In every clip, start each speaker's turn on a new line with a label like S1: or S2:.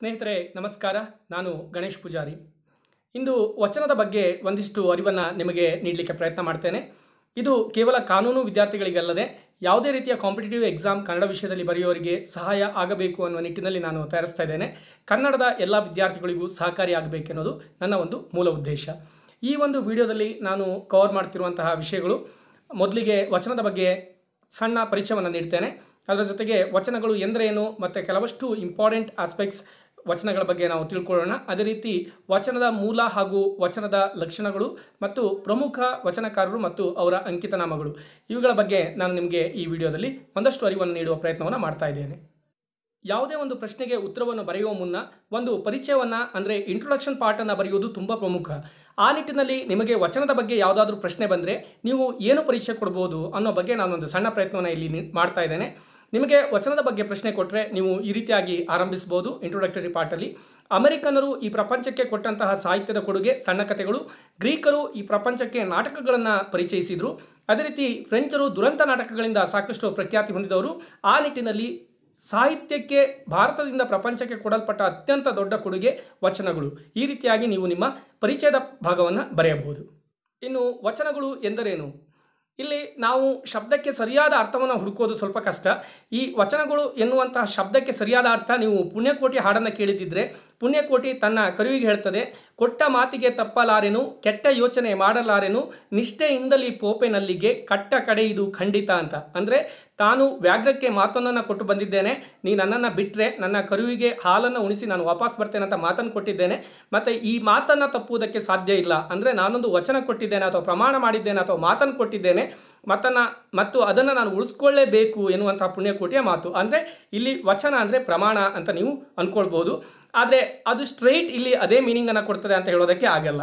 S1: ಸ್ನೇಹಿತರೆ ನಮಸ್ಕಾರ ನಾನು ಗಣೇಶ್ ಪೂಜಾರಿ ಇಂದು ವಚನದ ಬಗ್ಗೆ ಒಂದಿಷ್ಟು ಅರಿವನ್ನು ನಿಮಗೆ ನೀಡಲಿಕ್ಕೆ ಪ್ರಯತ್ನ ಮಾಡ್ತೇನೆ ಇದು ಕೇವಲ ಕಾನೂನು ವಿದ್ಯಾರ್ಥಿಗಳಿಗಲ್ಲದೆ ಯಾವುದೇ ರೀತಿಯ ಕಾಂಪಿಟೇಟಿವ್ ಎಕ್ಸಾಮ್ ಕನ್ನಡ ವಿಷಯದಲ್ಲಿ ಬರೆಯೋರಿಗೆ ಸಹಾಯ ಆಗಬೇಕು ಅನ್ನುವ ನಿಟ್ಟಿನಲ್ಲಿ ನಾನು ತಯಾರಿಸ್ತಾ ಇದ್ದೇನೆ ಕನ್ನಡದ ಎಲ್ಲ ವಿದ್ಯಾರ್ಥಿಗಳಿಗೂ ಸಹಕಾರಿಯಾಗಬೇಕೆನ್ನುವುದು ನನ್ನ ಒಂದು ಮೂಲ ಉದ್ದೇಶ ಈ ಒಂದು ವಿಡಿಯೋದಲ್ಲಿ ನಾನು ಕವರ್ ಮಾಡ್ತಿರುವಂತಹ ವಿಷಯಗಳು ಮೊದಲಿಗೆ ವಚನದ ಬಗ್ಗೆ ಸಣ್ಣ ಪರಿಚಯವನ್ನು ನೀಡ್ತೇನೆ ಅದರ ಜೊತೆಗೆ ವಚನಗಳು ಎಂದರೇನು ಮತ್ತು ಕೆಲವಷ್ಟು ಇಂಪಾರ್ಟೆಂಟ್ ಆಸ್ಪೆಕ್ಟ್ಸ್ ವಚನಗಳ ಬಗ್ಗೆ ನಾವು ತಿಳ್ಕೊಳ್ಳೋಣ ಅದೇ ರೀತಿ ವಚನದ ಮೂಲ ಹಾಗೂ ವಚನದ ಲಕ್ಷಣಗಳು ಮತ್ತು ಪ್ರಮುಖ ವಚನಕಾರರು ಮತ್ತು ಅವರ ಅಂಕಿತನಾಮಗಳು ಇವುಗಳ ಬಗ್ಗೆ ನಾನು ನಿಮಗೆ ಈ ವಿಡಿಯೋದಲ್ಲಿ ಒಂದಷ್ಟು ಅರಿವನ್ನು ನೀಡುವ ಪ್ರಯತ್ನವನ್ನು ಮಾಡ್ತಾ ಇದ್ದೇನೆ ಯಾವುದೇ ಒಂದು ಪ್ರಶ್ನೆಗೆ ಉತ್ತರವನ್ನು ಬರೆಯುವ ಮುನ್ನ ಒಂದು ಪರಿಚಯವನ್ನು ಅಂದರೆ ಇಂಟ್ರೊಡಕ್ಷನ್ ಪಾರ್ಟನ್ನು ಬರೆಯುವುದು ತುಂಬ ಪ್ರಮುಖ ಆ ನಿಟ್ಟಿನಲ್ಲಿ ನಿಮಗೆ ವಚನದ ಬಗ್ಗೆ ಯಾವುದಾದ್ರೂ ಪ್ರಶ್ನೆ ಬಂದರೆ ನೀವು ಏನು ಪರಿಚಯ ಕೊಡ್ಬೋದು ಅನ್ನೋ ಬಗ್ಗೆ ನಾನೊಂದು ಸಣ್ಣ ಪ್ರಯತ್ನವನ್ನು ಇಲ್ಲಿ ಮಾಡ್ತಾ ಇದ್ದೇನೆ ನಿಮಗೆ ವಚನದ ಬಗ್ಗೆ ಪ್ರಶ್ನೆ ಕೊಟ್ಟರೆ ನೀವು ಈ ರೀತಿಯಾಗಿ ಆರಂಭಿಸಬಹುದು ಇಂಟ್ರೊಡಕ್ಟರಿ ಪಾರ್ಟಲ್ಲಿ ಅಮೆರಿಕನರು ಈ ಪ್ರಪಂಚಕ್ಕೆ ಕೊಟ್ಟಂತಹ ಸಾಹಿತ್ಯದ ಕೊಡುಗೆ ಸಣ್ಣ ಕಥೆಗಳು ಗ್ರೀಕರು ಈ ಪ್ರಪಂಚಕ್ಕೆ ನಾಟಕಗಳನ್ನು ಪರಿಚಯಿಸಿದರು ಅದೇ ರೀತಿ ಫ್ರೆಂಚರು ದುರಂತ ನಾಟಕಗಳಿಂದ ಸಾಕಷ್ಟು ಪ್ರಖ್ಯಾತಿ ಹೊಂದಿದವರು ಆ ನಿಟ್ಟಿನಲ್ಲಿ ಸಾಹಿತ್ಯಕ್ಕೆ ಭಾರತದಿಂದ ಪ್ರಪಂಚಕ್ಕೆ ಕೊಡಲ್ಪಟ್ಟ ಅತ್ಯಂತ ದೊಡ್ಡ ಕೊಡುಗೆ ವಚನಗಳು ಈ ರೀತಿಯಾಗಿ ನೀವು ನಿಮ್ಮ ಪರಿಚಯದ ಭಾಗವನ್ನು ಬರೆಯಬಹುದು ಇನ್ನು ವಚನಗಳು ಎಂದರೇನು ಇಲ್ಲಿ ನಾವು ಶಬ್ದಕ್ಕೆ ಸರಿಯಾದ ಅರ್ಥವನ್ನು ಹುಡುಕೋದು ಸ್ವಲ್ಪ ಕಷ್ಟ ಈ ವಚನಗಳು ಎನ್ನುವಂತಹ ಶಬ್ದಕ್ಕೆ ಸರಿಯಾದ ಅರ್ಥ ನೀವು ಪುಣ್ಯಕೋಟಿ ಹಾಡನ್ನು ಕೇಳಿದ್ದಿದ್ರೆ ಪುಣ್ಯಕೋಟಿ ತನ್ನ ಕರುವಿಗೆ ಹೇಳ್ತದೆ ಕೊಟ್ಟ ಮಾತಿಗೆ ತಪ್ಪಲಾರೆನು ಕೆಟ್ಟ ಯೋಚನೆ ಮಾಡಲಾರೆನು ನಿಷ್ಠೆಯಿಂದಲೇ ಪೋಪೆನಲ್ಲಿಗೆ ಕಟ್ಟ ಕಡೆ ಇದು ಖಂಡಿತ ಅಂತ ಅಂದರೆ ತಾನು ವ್ಯಾಘ್ರಕ್ಕೆ ಮಾತನ್ನು ಕೊಟ್ಟು ಬಂದಿದ್ದೇನೆ ನೀ ನನ್ನನ್ನು ಬಿಟ್ಟರೆ ನನ್ನ ಕರುವಿಗೆ ಹಾಲನ್ನು ಉಣಿಸಿ ನಾನು ವಾಪಸ್ ಬರ್ತೇನೆ ಅಂತ ಮಾತನ್ನು ಕೊಟ್ಟಿದ್ದೇನೆ ಮತ್ತು ಈ ಮಾತನ್ನು ತಪ್ಪುವುದಕ್ಕೆ ಸಾಧ್ಯ ಇಲ್ಲ ಅಂದರೆ ನಾನೊಂದು ವಚನ ಕೊಟ್ಟಿದ್ದೇನೆ ಅಥವಾ ಪ್ರಮಾಣ ಮಾಡಿದ್ದೇನೆ ಅಥವಾ ಮಾತನ್ನು ಕೊಟ್ಟಿದ್ದೇನೆ ಮತನ ಮತ್ತು ಅದನ್ನು ನಾನು ಉಳಿಸ್ಕೊಳ್ಳೇಬೇಕು ಎನ್ನುವಂಥ ಪುಣ್ಯಕೋಟಿಯ ಮಾತು ಅಂದರೆ ಇಲ್ಲಿ ವಚನ ಅಂದರೆ ಪ್ರಮಾಣ ಅಂತ ನೀವು ಅಂದ್ಕೊಳ್ಬೋದು ಆದರೆ ಅದು ಸ್ಟ್ರೈಟ್ ಇಲ್ಲಿ ಅದೇ ಮೀನಿಂಗನ್ನು ಕೊಡ್ತದೆ ಅಂತ ಹೇಳೋದಕ್ಕೆ ಆಗಲ್ಲ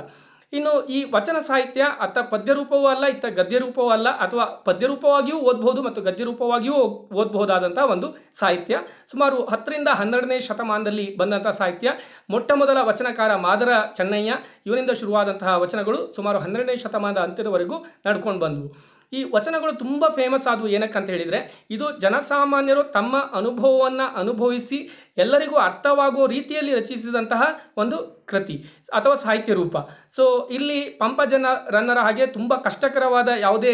S1: ಇನ್ನು ಈ ವಚನ ಸಾಹಿತ್ಯ ಅತ್ತ ಪದ್ಯರೂಪವೂ ಅಲ್ಲ ಇತ್ತ ಗದ್ಯರೂಪವೂ ಅಲ್ಲ ಅಥವಾ ಪದ್ಯರೂಪವಾಗಿಯೂ ಓದಬಹುದು ಮತ್ತು ಗದ್ಯರೂಪವಾಗಿಯೂ ಓದಬಹುದಾದಂಥ ಒಂದು ಸಾಹಿತ್ಯ ಸುಮಾರು ಹತ್ತರಿಂದ ಹನ್ನೆರಡನೇ ಶತಮಾನದಲ್ಲಿ ಬಂದಂಥ ಸಾಹಿತ್ಯ ಮೊಟ್ಟ ಮೊದಲ ವಚನಕಾರ ಮಾದರ ಚೆನ್ನಯ್ಯ ಇವರಿಂದ ಶುರುವಾದಂತಹ ವಚನಗಳು ಸುಮಾರು ಹನ್ನೆರಡನೇ ಶತಮಾನದ ಅಂತ್ಯದವರೆಗೂ ನಡ್ಕೊಂಡು ಬಂದವು ಈ ವಚನಗಳು ತುಂಬ ಫೇಮಸ್ ಆದವು ಏನಕ್ಕಂತ ಹೇಳಿದರೆ ಇದು ಜನಸಾಮಾನ್ಯರು ತಮ್ಮ ಅನುಭವವನ್ನು ಅನುಭವಿಸಿ ಎಲ್ಲರಿಗೂ ಅರ್ಥವಾಗುವ ರೀತಿಯಲ್ಲಿ ರಚಿಸಿದಂತಹ ಒಂದು ಕೃತಿ ಅಥವಾ ಸಾಹಿತ್ಯ ರೂಪ ಸೊ ಇಲ್ಲಿ ಪಂಪ ಜನರನ್ನರ ಹಾಗೆ ತುಂಬ ಕಷ್ಟಕರವಾದ ಯಾವುದೇ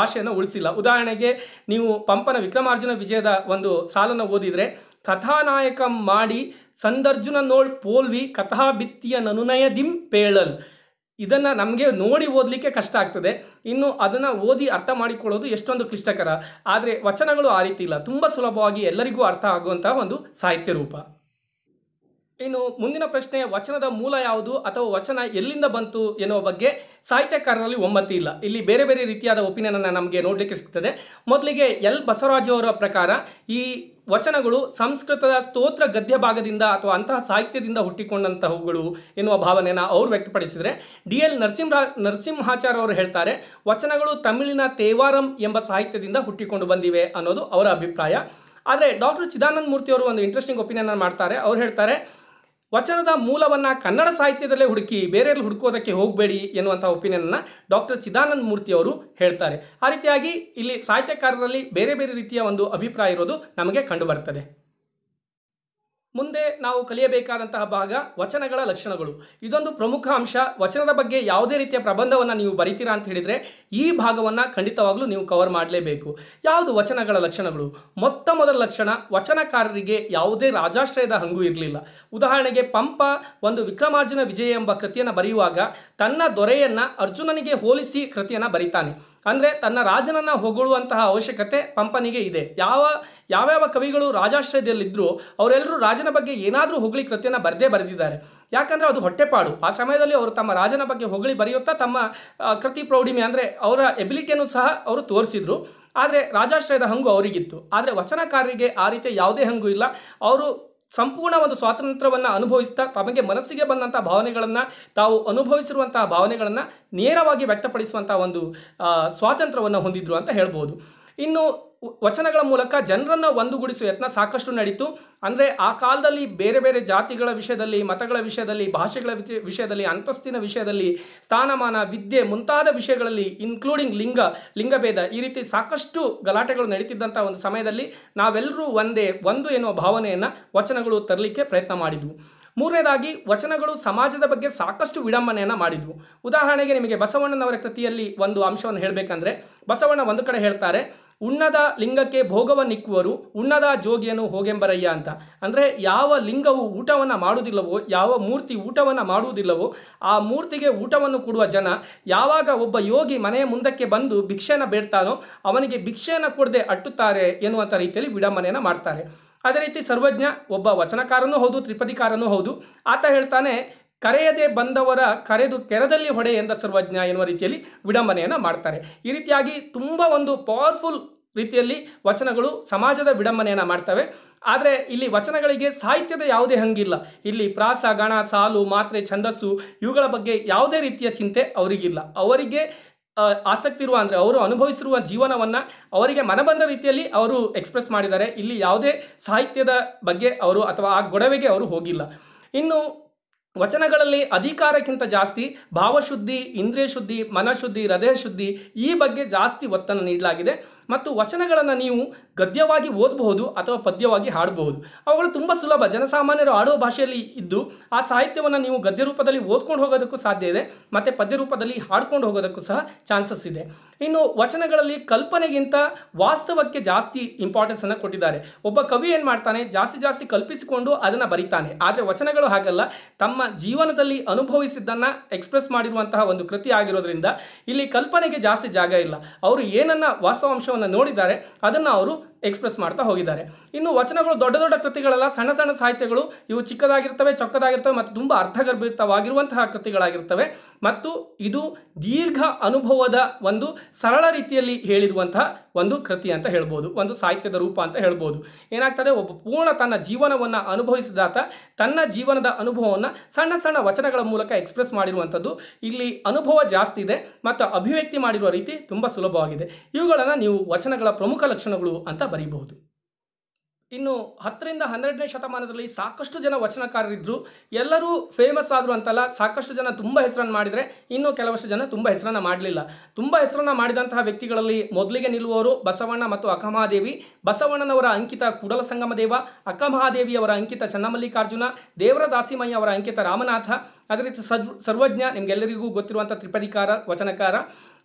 S1: ಭಾಷೆಯನ್ನು ಉಳಿಸಿಲ್ಲ ಉದಾಹರಣೆಗೆ ನೀವು ಪಂಪನ ವಿಕ್ರಮಾರ್ಜುನ ವಿಜಯದ ಒಂದು ಸಾಲನ್ನು ಓದಿದರೆ ಕಥಾನಾಯಕಂ ಮಾಡಿ ಸಂದರ್ಜುನ ನೋಳ್ ಪೋಲ್ವಿ ಕಥಾಭಿತ್ತಿಯ ನನುನಯ ದಿಂ ಪೇಳಲ್ ಇದನ್ನು ನಮಗೆ ನೋಡಿ ಓದಲಿಕ್ಕೆ ಕಷ್ಟ ಆಗ್ತದೆ ಇನ್ನು ಅದನ್ನು ಓದಿ ಅರ್ಥ ಮಾಡಿಕೊಳ್ಳೋದು ಎಷ್ಟೊಂದು ಕ್ಲಿಷ್ಟಕರ ಆದರೆ ವಚನಗಳು ಆ ರೀತಿ ಇಲ್ಲ ತುಂಬ ಸುಲಭವಾಗಿ ಎಲ್ಲರಿಗೂ ಅರ್ಥ ಆಗುವಂಥ ಒಂದು ಸಾಹಿತ್ಯ ರೂಪ ಇನ್ನು ಮುಂದಿನ ಪ್ರಶ್ನೆ ವಚನದ ಮೂಲ ಯಾವುದು ಅಥವಾ ವಚನ ಎಲ್ಲಿಂದ ಬಂತು ಎನ್ನುವ ಬಗ್ಗೆ ಸಾಹಿತ್ಯಕಾರರಲ್ಲಿ ಒಮ್ಮತಿ ಇಲ್ಲ ಇಲ್ಲಿ ಬೇರೆ ಬೇರೆ ರೀತಿಯಾದ ಒಪಿನಿಯನ್ ಅನ್ನು ನಮಗೆ ನೋಡಲಿಕ್ಕೆ ಸಿಗ್ತದೆ ಮೊದಲಿಗೆ ಎಲ್ ಬಸವರಾಜು ಅವರ ಪ್ರಕಾರ ಈ ವಚನಗಳು ಸಂಸ್ಕೃತದ ಸ್ತೋತ್ರ ಗದ್ಯ ಭಾಗದಿಂದ ಅಥವಾ ಅಂತಹ ಸಾಹಿತ್ಯದಿಂದ ಹುಟ್ಟಿಕೊಂಡಂತಹವುಗಳು ಎನ್ನುವ ಭಾವನೆಯನ್ನು ಅವರು ವ್ಯಕ್ತಪಡಿಸಿದರೆ ಡಿ ಎಲ್ ನರಸಿಂಹ ನರಸಿಂಹಾಚಾರ್ಯ ಅವರು ಹೇಳ್ತಾರೆ ವಚನಗಳು ತಮಿಳಿನ ತೇವಾರಂ ಎಂಬ ಸಾಹಿತ್ಯದಿಂದ ಹುಟ್ಟಿಕೊಂಡು ಬಂದಿವೆ ಅನ್ನೋದು ಅವರ ಅಭಿಪ್ರಾಯ ಆದರೆ ಡಾಕ್ಟರ್ ಚಿದಾನಂದ ಮೂರ್ತಿ ಅವರು ಒಂದು ಇಂಟ್ರೆಸ್ಟಿಂಗ್ ಒಪಿನಿಯನ್ ಮಾಡ್ತಾರೆ ಅವ್ರು ಹೇಳ್ತಾರೆ ವಚನದ ಮೂಲವನ್ನು ಕನ್ನಡ ಸಾಹಿತ್ಯದಲ್ಲೇ ಹುಡುಕಿ ಬೇರೆಯಲ್ಲಿ ಹುಡುಕೋದಕ್ಕೆ ಹೋಗಬೇಡಿ ಎನ್ನುವಂಥ ಒಪಿನಿಯನ್ನ ಡಾಕ್ಟರ್ ಚಿದಾನಂದ ಮೂರ್ತಿ ಅವರು ಹೇಳ್ತಾರೆ ಆ ರೀತಿಯಾಗಿ ಇಲ್ಲಿ ಸಾಹಿತ್ಯಕಾರರಲ್ಲಿ ಬೇರೆ ಬೇರೆ ರೀತಿಯ ಒಂದು ಅಭಿಪ್ರಾಯ ಇರೋದು ನಮಗೆ ಕಂಡುಬರ್ತದೆ ಮುಂದೆ ನಾವು ಕಲಿಯಬೇಕಾದಂತಹ ಭಾಗ ವಚನಗಳ ಲಕ್ಷಣಗಳು ಇದೊಂದು ಪ್ರಮುಖ ಅಂಶ ವಚನದ ಬಗ್ಗೆ ಯಾವುದೇ ರೀತಿಯ ಪ್ರಬಂಧವನ್ನು ನೀವು ಬರಿತೀರಾ ಅಂತ ಹೇಳಿದರೆ ಈ ಭಾಗವನ್ನು ಖಂಡಿತವಾಗಲೂ ನೀವು ಕವರ್ ಮಾಡಲೇಬೇಕು ಯಾವುದು ವಚನಗಳ ಲಕ್ಷಣಗಳು ಮೊತ್ತ ಮೊದಲ ಲಕ್ಷಣ ವಚನಕಾರರಿಗೆ ಯಾವುದೇ ರಾಜಾಶ್ರಯದ ಹಂಗು ಇರಲಿಲ್ಲ ಉದಾಹರಣೆಗೆ ಪಂಪ ಒಂದು ವಿಕ್ರಮಾರ್ಜುನ ವಿಜಯ ಎಂಬ ಕೃತಿಯನ್ನು ಬರೆಯುವಾಗ ತನ್ನ ದೊರೆಯನ್ನು ಅರ್ಜುನನಿಗೆ ಹೋಲಿಸಿ ಕೃತಿಯನ್ನು ಬರಿತಾನೆ ಅಂದರೆ ತನ್ನ ರಾಜನನ್ನು ಹೊಗಳುವಂತಹ ಅವಶ್ಯಕತೆ ಪಂಪನಿಗೆ ಇದೆ ಯಾವ ಯಾವ್ಯಾವ ಕವಿಗಳು ರಾಜಾಶ್ರಯದಲ್ಲಿದ್ದರೂ ಅವರೆಲ್ಲರೂ ರಾಜನ ಬಗ್ಗೆ ಏನಾದರೂ ಹೊಗಳಿ ಕೃತ್ಯನ ಬರೆದೇ ಬರೆದಿದ್ದಾರೆ ಯಾಕಂದರೆ ಅದು ಹೊಟ್ಟೆಪಾಡು ಆ ಸಮಯದಲ್ಲಿ ಅವರು ತಮ್ಮ ರಾಜನ ಬಗ್ಗೆ ಹೊಗಳಿ ಬರೆಯುತ್ತಾ ತಮ್ಮ ಕೃತಿ ಪ್ರೌಢಿಮೆ ಅಂದರೆ ಅವರ ಎಬಿಲಿಟಿಯನ್ನು ಸಹ ಅವರು ತೋರಿಸಿದರು ಆದರೆ ರಾಜಾಶ್ರಯದ ಹಂಗು ಅವರಿಗಿತ್ತು ಆದರೆ ವಚನಕಾರರಿಗೆ ಆ ರೀತಿಯ ಯಾವುದೇ ಹಂಗು ಇಲ್ಲ ಅವರು ಸಂಪೂರ್ಣ ಒಂದು ಸ್ವಾತಂತ್ರ್ಯವನ್ನು ಅನುಭವಿಸ್ತಾ ತಮಗೆ ಮನಸ್ಸಿಗೆ ಬಂದಂಥ ಭಾವನೆಗಳನ್ನು ತಾವು ಅನುಭವಿಸಿರುವಂತಹ ಭಾವನೆಗಳನ್ನು ನೇರವಾಗಿ ವ್ಯಕ್ತಪಡಿಸುವಂಥ ಒಂದು ಸ್ವಾತಂತ್ರ್ಯವನ್ನು ಹೊಂದಿದ್ರು ಅಂತ ಹೇಳ್ಬೋದು ಇನ್ನು ವಚನಗಳ ಮೂಲಕ ಜನರನ್ನು ಒಂದುಗೂಡಿಸುವ ಯತ್ನ ಸಾಕಷ್ಟು ನಡೀತು ಅಂದರೆ ಆ ಕಾಲದಲ್ಲಿ ಬೇರೆ ಬೇರೆ ಜಾತಿಗಳ ವಿಷಯದಲ್ಲಿ ಮತಗಳ ವಿಷಯದಲ್ಲಿ ಭಾಷೆಗಳ ವಿಷಯದಲ್ಲಿ ಅಂತಸ್ತಿನ ವಿಷಯದಲ್ಲಿ ಸ್ಥಾನಮಾನ ವಿದ್ಯೆ ಮುಂತಾದ ವಿಷಯಗಳಲ್ಲಿ ಇನ್ಕ್ಲೂಡಿಂಗ್ ಲಿಂಗ ಲಿಂಗಭೇದ ಈ ರೀತಿ ಸಾಕಷ್ಟು ಗಲಾಟೆಗಳು ನಡೀತಿದ್ದಂಥ ಒಂದು ಸಮಯದಲ್ಲಿ ನಾವೆಲ್ಲರೂ ಒಂದೇ ಒಂದು ಎನ್ನುವ ಭಾವನೆಯನ್ನು ವಚನಗಳು ತರಲಿಕ್ಕೆ ಪ್ರಯತ್ನ ಮಾಡಿದ್ವು ಮೂರನೇದಾಗಿ ವಚನಗಳು ಸಮಾಜದ ಬಗ್ಗೆ ಸಾಕಷ್ಟು ವಿಡಂಬನೆಯನ್ನು ಮಾಡಿದ್ವು ಉದಾಹರಣೆಗೆ ನಿಮಗೆ ಬಸವಣ್ಣನವರ ಕೃತಿಯಲ್ಲಿ ಒಂದು ಅಂಶವನ್ನು ಹೇಳಬೇಕಂದ್ರೆ ಬಸವಣ್ಣ ಒಂದು ಕಡೆ ಹೇಳ್ತಾರೆ ಉಣ್ಣದ ಲಿಂಗಕ್ಕೆ ಭೋಗವನ್ನಿಕ್ಕುವರು ಉಣ್ಣದ ಜೋಗಿಯನ್ನು ಹೋಗೆಂಬರಯ್ಯ ಅಂತ ಅಂದರೆ ಯಾವ ಲಿಂಗವು ಊಟವನ್ನು ಮಾಡುವುದಿಲ್ಲವೋ ಯಾವ ಮೂರ್ತಿ ಊಟವನ್ನು ಮಾಡುವುದಿಲ್ಲವೋ ಆ ಮೂರ್ತಿಗೆ ಊಟವನ್ನು ಕೊಡುವ ಜನ ಯಾವಾಗ ಒಬ್ಬ ಯೋಗಿ ಮನೆಯ ಮುಂದಕ್ಕೆ ಬಂದು ಭಿಕ್ಷೆಯನ್ನು ಬೇಡ್ತಾನೋ ಅವನಿಗೆ ಭಿಕ್ಷೆಯನ್ನು ಕೊಡದೆ ಅಟ್ಟುತ್ತಾರೆ ಎನ್ನುವಂಥ ರೀತಿಯಲ್ಲಿ ವಿಡಂಬನೆಯನ್ನು ಮಾಡ್ತಾರೆ ಅದೇ ರೀತಿ ಸರ್ವಜ್ಞ ಒಬ್ಬ ವಚನಕಾರನೂ ಹೌದು ತ್ರಿಪದಿಕಾರನೂ ಹೌದು ಆತ ಹೇಳ್ತಾನೆ ಕರೆಯದೆ ಬಂದವರ ಕರೆದು ಕೆರದಲ್ಲಿ ಹೊಡೆ ಎಂದ ಸರ್ವಜ್ಞ ಎನ್ನುವ ರೀತಿಯಲ್ಲಿ ವಿಡಂಬನೆಯನ್ನು ಮಾಡ್ತಾರೆ ಈ ರೀತಿಯಾಗಿ ತುಂಬ ಒಂದು ಪವರ್ಫುಲ್ ರೀತಿಯಲ್ಲಿ ವಚನಗಳು ಸಮಾಜದ ವಿಡಂಬನೆಯನ್ನು ಮಾಡ್ತವೆ ಆದರೆ ಇಲ್ಲಿ ವಚನಗಳಿಗೆ ಸಾಹಿತ್ಯದ ಯಾವುದೇ ಹಂಗಿಲ್ಲ ಇಲ್ಲಿ ಪ್ರಾಸ ಗಣ ಸಾಲು ಮಾತ್ರೆ ಛಂದಸ್ಸು ಇವುಗಳ ಬಗ್ಗೆ ಯಾವುದೇ ರೀತಿಯ ಚಿಂತೆ ಅವರಿಗಿಲ್ಲ ಅವರಿಗೆ ಆಸಕ್ತಿ ಇರುವ ಅಂದರೆ ಅವರು ಅನುಭವಿಸಿರುವ ಜೀವನವನ್ನು ಅವರಿಗೆ ಮನಬಂದ ರೀತಿಯಲ್ಲಿ ಅವರು ಎಕ್ಸ್ಪ್ರೆಸ್ ಮಾಡಿದ್ದಾರೆ ಇಲ್ಲಿ ಯಾವುದೇ ಸಾಹಿತ್ಯದ ಬಗ್ಗೆ ಅವರು ಅಥವಾ ಆ ಗೊಡವೆಗೆ ಅವರು ಹೋಗಿಲ್ಲ ಇನ್ನು ವಚನಗಳಲ್ಲಿ ಅಧಿಕಾರಕ್ಕಿಂತ ಜಾಸ್ತಿ ಭಾವಶುದ್ಧಿ ಇಂದ್ರಿಯ ಶುದ್ಧಿ ಮನಃಶುದ್ಧಿ ಹೃದಯ ಶುದ್ಧಿ ಈ ಬಗ್ಗೆ ಜಾಸ್ತಿ ಒತ್ತನ್ನು ನೀಡಲಾಗಿದೆ ಮತ್ತು ವಚನಗಳನ್ನು ನೀವು ಗದ್ಯವಾಗಿ ಓದಬಹುದು ಅಥವಾ ಪದ್ಯವಾಗಿ ಹಾಡಬಹುದು ಅವುಗಳು ತುಂಬ ಸುಲಭ ಜನಸಾಮಾನ್ಯರು ಆಡುವ ಭಾಷೆಯಲ್ಲಿ ಇದ್ದು ಆ ಸಾಹಿತ್ಯವನ್ನು ನೀವು ಗದ್ಯ ರೂಪದಲ್ಲಿ ಓದ್ಕೊಂಡು ಹೋಗೋದಕ್ಕೂ ಸಾಧ್ಯ ಇದೆ ಮತ್ತು ಪದ್ಯ ರೂಪದಲ್ಲಿ ಹಾಡ್ಕೊಂಡು ಹೋಗೋದಕ್ಕೂ ಸಹ ಚಾನ್ಸಸ್ ಇದೆ ಇನ್ನು ವಚನಗಳಲ್ಲಿ ಕಲ್ಪನೆಗಿಂತ ವಾಸ್ತವಕ್ಕೆ ಜಾಸ್ತಿ ಇಂಪಾರ್ಟೆನ್ಸನ್ನು ಕೊಟ್ಟಿದ್ದಾರೆ ಒಬ್ಬ ಕವಿ ಏನು ಮಾಡ್ತಾನೆ ಜಾಸ್ತಿ ಜಾಸ್ತಿ ಕಲ್ಪಿಸಿಕೊಂಡು ಅದನ್ನು ಬರೀತಾನೆ ಆದರೆ ವಚನಗಳು ಹಾಗಲ್ಲ ತಮ್ಮ ಜೀವನದಲ್ಲಿ ಅನುಭವಿಸಿದ್ದನ್ನು ಎಕ್ಸ್ಪ್ರೆಸ್ ಮಾಡಿರುವಂತಹ ಒಂದು ಕೃತಿ ಆಗಿರೋದ್ರಿಂದ ಇಲ್ಲಿ ಕಲ್ಪನೆಗೆ ಜಾಸ್ತಿ ಜಾಗ ಇಲ್ಲ ಅವರು ಏನನ್ನ ವಾಸ್ತವಾಂಶವನ್ನು ನೋಡಿದ್ದಾರೆ ಅದನ್ನು ಅವರು ಎಕ್ಸ್ಪ್ರೆಸ್ ಮಾಡ್ತಾ ಹೋಗಿದ್ದಾರೆ ಇನ್ನು ವಚನಗಳು ದೊಡ್ಡ ದೊಡ್ಡ ಕೃತಿಗಳಲ್ಲ ಸಣ್ಣ ಸಣ್ಣ ಸಾಹಿತ್ಯಗಳು ಇವು ಚಿಕ್ಕದಾಗಿರ್ತವೆ ಚೊಕ್ಕದಾಗಿರ್ತವೆ ಮತ್ತು ತುಂಬ ಅರ್ಥಗರ್ಭಿತವಾಗಿರುವಂತಹ ಕೃತಿಗಳಾಗಿರ್ತವೆ ಮತ್ತು ಇದು ದೀರ್ಘ ಅನುಭವದ ಒಂದು ಸರಳ ರೀತಿಯಲ್ಲಿ ಹೇಳಿರುವಂತಹ ಒಂದು ಕೃತಿ ಅಂತ ಹೇಳ್ಬೋದು ಒಂದು ಸಾಹಿತ್ಯದ ರೂಪ ಅಂತ ಹೇಳ್ಬೋದು ಏನಾಗ್ತದೆ ಒಬ್ಬ ಪೂರ್ಣ ತನ್ನ ಜೀವನವನ್ನು ಅನುಭವಿಸಿದಾತ ತನ್ನ ಜೀವನದ ಅನುಭವವನ್ನು ಸಣ್ಣ ಸಣ್ಣ ವಚನಗಳ ಮೂಲಕ ಎಕ್ಸ್ಪ್ರೆಸ್ ಮಾಡಿರುವಂಥದ್ದು ಇಲ್ಲಿ ಅನುಭವ ಜಾಸ್ತಿ ಇದೆ ಮತ್ತು ಅಭಿವ್ಯಕ್ತಿ ಮಾಡಿರುವ ರೀತಿ ತುಂಬ ಸುಲಭವಾಗಿದೆ ಇವುಗಳನ್ನು ನೀವು ವಚನಗಳ ಪ್ರಮುಖ ಲಕ್ಷಣಗಳು ಅಂತ ಬರೀಬಹುದು ಇನ್ನು ಹತ್ತರಿಂದ ಹನ್ನೆರಡನೇ ಶತಮಾನದಲ್ಲಿ ಸಾಕಷ್ಟು ಜನ ವಚನಕಾರರಿದ್ದರು ಎಲ್ಲರೂ ಫೇಮಸ್ ಆದರು ಅಂತಲ್ಲ ಸಾಕಷ್ಟು ಜನ ತುಂಬ ಹೆಸರನ್ನು ಮಾಡಿದರೆ ಇನ್ನು ಕೆಲವಷ್ಟು ಜನ ತುಂಬ ಹೆಸರನ್ನು ಮಾಡಲಿಲ್ಲ ತುಂಬ ಹೆಸರನ್ನು ಮಾಡಿದಂತಹ ವ್ಯಕ್ತಿಗಳಲ್ಲಿ ಮೊದಲಿಗೆ ನಿಲ್ಲುವವರು ಬಸವಣ್ಣ ಮತ್ತು ಅಕ್ಕಮಹಾದೇವಿ ಬಸವಣ್ಣನವರ ಅಂಕಿತ ಕುಡಲ ಸಂಗಮದೇವ ಅಕ್ಕಮಹಾದೇವಿಯವರ ಅಂಕಿತ ಚನ್ನಮಲ್ಲಿಕಾರ್ಜುನ ದೇವರ ದಾಸಿಮಯ್ಯ ಅವರ ಅಂಕಿತ ರಾಮನಾಥ ಅದೇ ರೀತಿ ಸರ್ವ ಸರ್ವಜ್ಞ ನಿಮಗೆಲ್ಲರಿಗೂ ಗೊತ್ತಿರುವಂಥ ತ್ರಿಪದಿಕಾರ ವಚನಕಾರ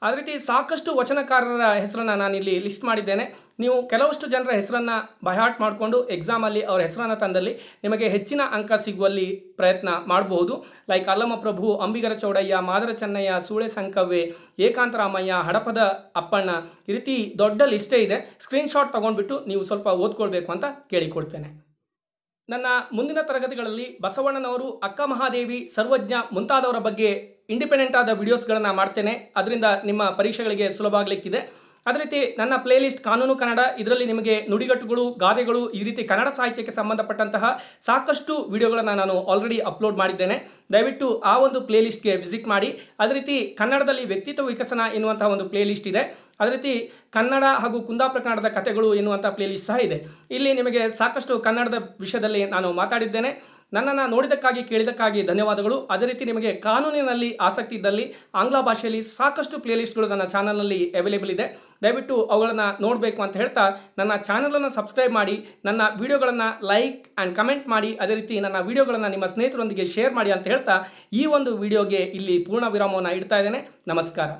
S1: ಅದೇ ರೀತಿ ಸಾಕಷ್ಟು ವಚನಕಾರರ ಹೆಸರನ್ನು ನಾನಿಲ್ಲಿ ಲಿಸ್ಟ್ ಮಾಡಿದ್ದೇನೆ ನೀವು ಕೆಲವಷ್ಟು ಜನರ ಹೆಸರನ್ನು ಬೈಹಾಟ್ ಮಾಡಿಕೊಂಡು ಎಕ್ಸಾಮಲ್ಲಿ ಅವ್ರ ಹೆಸರನ್ನು ತಂದಲ್ಲಿ ನಿಮಗೆ ಹೆಚ್ಚಿನ ಅಂಕ ಸಿಗುವಲ್ಲಿ ಪ್ರಯತ್ನ ಮಾಡಬಹುದು ಲೈಕ್ ಅಲ್ಲಮ ಪ್ರಭು ಅಂಬಿಗರ ಚೌಡಯ್ಯ ಮಾದರ ಚೆನ್ನಯ್ಯ ಸೂಳೆ ಸಂಕವ್ವೆ ಏಕಾಂತರಾಮಯ್ಯ ಹಡಪದ ಅಪ್ಪಣ್ಣ ಈ ರೀತಿ ದೊಡ್ಡ ಲಿಸ್ಟೇ ಇದೆ ಸ್ಕ್ರೀನ್ಶಾಟ್ ತೊಗೊಂಡ್ಬಿಟ್ಟು ನೀವು ಸ್ವಲ್ಪ ಓದ್ಕೊಳ್ಬೇಕು ಅಂತ ಕೇಳಿಕೊಡ್ತೇನೆ ನನ್ನ ಮುಂದಿನ ತರಗತಿಗಳಲ್ಲಿ ಬಸವಣ್ಣನವರು ಅಕ್ಕ ಮಹಾದೇವಿ ಸರ್ವಜ್ಞ ಮುಂತಾದವರ ಬಗ್ಗೆ ಇಂಡಿಪೆಂಡೆಂಟ್ ಆದ ವಿಡಿಯೋಸ್ಗಳನ್ನು ಮಾಡ್ತೇನೆ ಅದರಿಂದ ನಿಮ್ಮ ಪರೀಕ್ಷೆಗಳಿಗೆ ಸುಲಭ ಆಗಲಿಕ್ಕಿದೆ ಅದೇ ರೀತಿ ನನ್ನ ಪ್ಲೇಲಿಸ್ಟ್ ಕಾನೂನು ಕನ್ನಡ ಇದರಲ್ಲಿ ನಿಮಗೆ ನುಡಿಗಟ್ಟುಗಳು ಗಾದೆಗಳು ಈ ರೀತಿ ಕನ್ನಡ ಸಾಹಿತ್ಯಕ್ಕೆ ಸಂಬಂಧಪಟ್ಟಂತಹ ಸಾಕಷ್ಟು ವಿಡಿಯೋಗಳನ್ನು ನಾನು ಆಲ್ರೆಡಿ ಅಪ್ಲೋಡ್ ಮಾಡಿದ್ದೇನೆ ದಯವಿಟ್ಟು ಆ ಒಂದು ಪ್ಲೇಲಿಸ್ಟ್ಗೆ ವಿಸಿಟ್ ಮಾಡಿ ಅದೇ ರೀತಿ ಕನ್ನಡದಲ್ಲಿ ವ್ಯಕ್ತಿತ್ವ ವಿಕಸನ ಎನ್ನುವಂತಹ ಒಂದು ಪ್ಲೇಲಿಸ್ಟ್ ಇದೆ ಅದೇ ರೀತಿ ಕನ್ನಡ ಹಾಗೂ ಕುಂದಾಪುರ ಕನ್ನಡದ ಕಥೆಗಳು ಎನ್ನುವಂಥ ಪ್ಲೇಲಿಸ್ಟ್ ಸಹ ಇದೆ ಇಲ್ಲಿ ನಿಮಗೆ ಸಾಕಷ್ಟು ಕನ್ನಡದ ವಿಷಯದಲ್ಲಿ ನಾನು ಮಾತಾಡಿದ್ದೇನೆ ನನ್ನನ್ನು ನೋಡಿದ್ದಕ್ಕಾಗಿ ಕೇಳಿದಕ್ಕಾಗಿ ಧನ್ಯವಾದಗಳು ಅದೇ ರೀತಿ ನಿಮಗೆ ಕಾನೂನಿನಲ್ಲಿ ಆಸಕ್ತಿ ಇದ್ದಲ್ಲಿ ಆಂಗ್ಲ ಭಾಷೆಯಲ್ಲಿ ಸಾಕಷ್ಟು ಪ್ಲೇಲಿಸ್ಟ್ಗಳು ನನ್ನ ಚಾನಲ್ನಲ್ಲಿ ಅವೈಲೇಬಲ್ ಇದೆ ದಯವಿಟ್ಟು ಅವುಗಳನ್ನು ನೋಡಬೇಕು ಅಂತ ಹೇಳ್ತಾ ನನ್ನ ಚಾನಲನ್ನು ಸಬ್ಸ್ಕ್ರೈಬ್ ಮಾಡಿ ನನ್ನ ವೀಡಿಯೋಗಳನ್ನು ಲೈಕ್ ಆ್ಯಂಡ್ ಕಮೆಂಟ್ ಮಾಡಿ ಅದೇ ರೀತಿ ನನ್ನ ವೀಡಿಯೋಗಳನ್ನು ನಿಮ್ಮ ಸ್ನೇಹಿತರೊಂದಿಗೆ ಶೇರ್ ಮಾಡಿ ಅಂತ ಹೇಳ್ತಾ ಈ ಒಂದು ವಿಡಿಯೋಗೆ ಇಲ್ಲಿ ಪೂರ್ಣ ವಿರಾಮವನ್ನು ಇಡ್ತಾ ಇದ್ದೇನೆ ನಮಸ್ಕಾರ